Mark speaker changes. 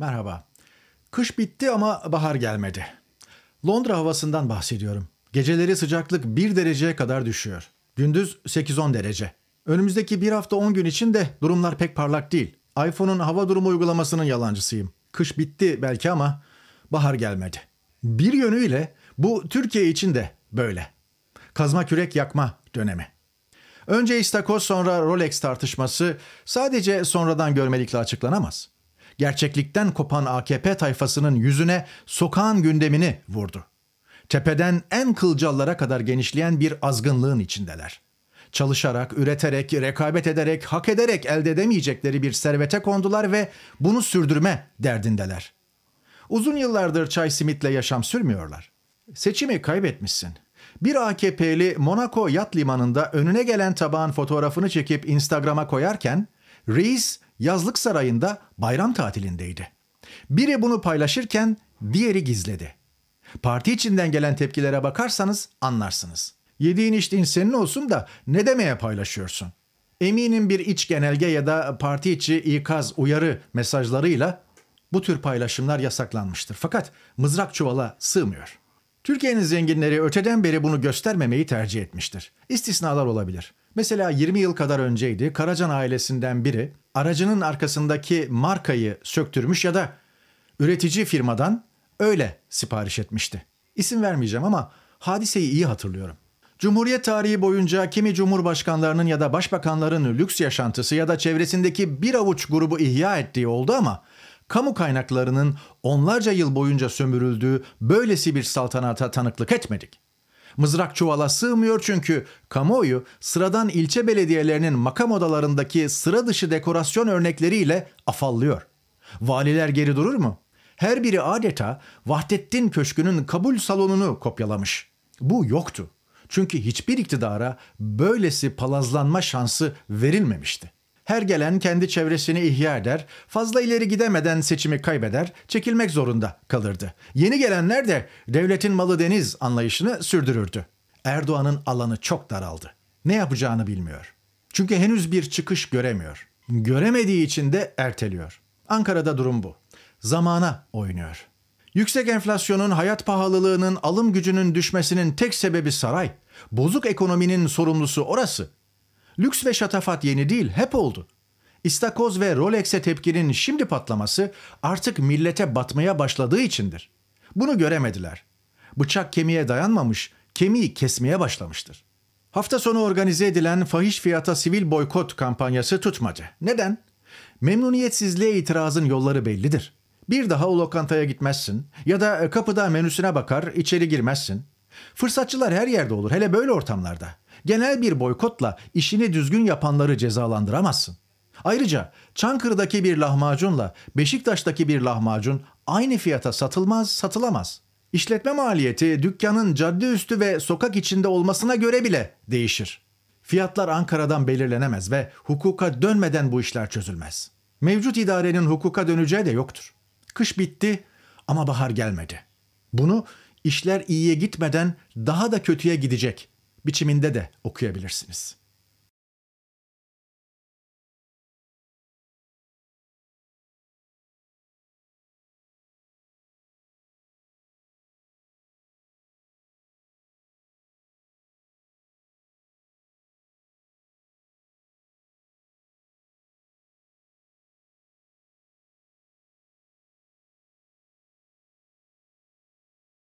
Speaker 1: Merhaba. Kış bitti ama bahar gelmedi. Londra havasından bahsediyorum. Geceleri sıcaklık 1 dereceye kadar düşüyor. Gündüz 8-10 derece. Önümüzdeki bir hafta 10 gün için de durumlar pek parlak değil. iPhone'un hava durumu uygulamasının yalancısıyım. Kış bitti belki ama bahar gelmedi. Bir yönüyle bu Türkiye için de böyle. Kazma kürek yakma dönemi. Önce istakoz sonra Rolex tartışması sadece sonradan görmelikle açıklanamaz gerçeklikten kopan AKP tayfasının yüzüne sokağın gündemini vurdu. Tepeden en kılcallara kadar genişleyen bir azgınlığın içindeler. Çalışarak, üreterek, rekabet ederek, hak ederek elde edemeyecekleri bir servete kondular ve bunu sürdürme derdindeler. Uzun yıllardır çay simitle yaşam sürmüyorlar. Seçimi kaybetmişsin. Bir AKP'li Monaco yat limanında önüne gelen tabağın fotoğrafını çekip Instagram'a koyarken reis yazlık sarayında bayram tatilindeydi. Biri bunu paylaşırken diğeri gizledi. Parti içinden gelen tepkilere bakarsanız anlarsınız. Yediğin içtiğin senin olsun da ne demeye paylaşıyorsun? Eminim bir iç genelge ya da parti içi ikaz uyarı mesajlarıyla bu tür paylaşımlar yasaklanmıştır. Fakat mızrak çuvala sığmıyor. Türkiye'nin zenginleri öteden beri bunu göstermemeyi tercih etmiştir. İstisnalar olabilir. Mesela 20 yıl kadar önceydi Karacan ailesinden biri aracının arkasındaki markayı söktürmüş ya da üretici firmadan öyle sipariş etmişti. İsim vermeyeceğim ama hadiseyi iyi hatırlıyorum. Cumhuriyet tarihi boyunca kimi cumhurbaşkanlarının ya da başbakanların lüks yaşantısı ya da çevresindeki bir avuç grubu ihya ettiği oldu ama kamu kaynaklarının onlarca yıl boyunca sömürüldüğü böylesi bir saltanata tanıklık etmedik. Mızrak çuvala sığmıyor çünkü kamuoyu sıradan ilçe belediyelerinin makam odalarındaki sıra dışı dekorasyon örnekleriyle afallıyor. Valiler geri durur mu? Her biri adeta Vahdettin Köşkü'nün kabul salonunu kopyalamış. Bu yoktu. Çünkü hiçbir iktidara böylesi palazlanma şansı verilmemişti. Her gelen kendi çevresini ihya eder, fazla ileri gidemeden seçimi kaybeder, çekilmek zorunda kalırdı. Yeni gelenler de devletin malı deniz anlayışını sürdürürdü. Erdoğan'ın alanı çok daraldı. Ne yapacağını bilmiyor. Çünkü henüz bir çıkış göremiyor. Göremediği için de erteliyor. Ankara'da durum bu. Zamana oynuyor. Yüksek enflasyonun, hayat pahalılığının, alım gücünün düşmesinin tek sebebi saray. Bozuk ekonominin sorumlusu orası. Lüks ve şatafat yeni değil, hep oldu. İstakoz ve Rolex'e tepkinin şimdi patlaması artık millete batmaya başladığı içindir. Bunu göremediler. Bıçak kemiğe dayanmamış, kemiği kesmeye başlamıştır. Hafta sonu organize edilen fahiş fiyata sivil boykot kampanyası tutmadı. Neden? Memnuniyetsizliğe itirazın yolları bellidir. Bir daha o lokantaya gitmezsin ya da kapıda menüsüne bakar içeri girmezsin. Fırsatçılar her yerde olur hele böyle ortamlarda genel bir boykotla işini düzgün yapanları cezalandıramazsın. Ayrıca Çankırı'daki bir lahmacunla Beşiktaş'taki bir lahmacun aynı fiyata satılmaz, satılamaz. İşletme maliyeti dükkanın cadde üstü ve sokak içinde olmasına göre bile değişir. Fiyatlar Ankara'dan belirlenemez ve hukuka dönmeden bu işler çözülmez. Mevcut idarenin hukuka döneceği de yoktur. Kış bitti ama bahar gelmedi. Bunu işler iyiye gitmeden daha da kötüye gidecek biçiminde de okuyabilirsiniz.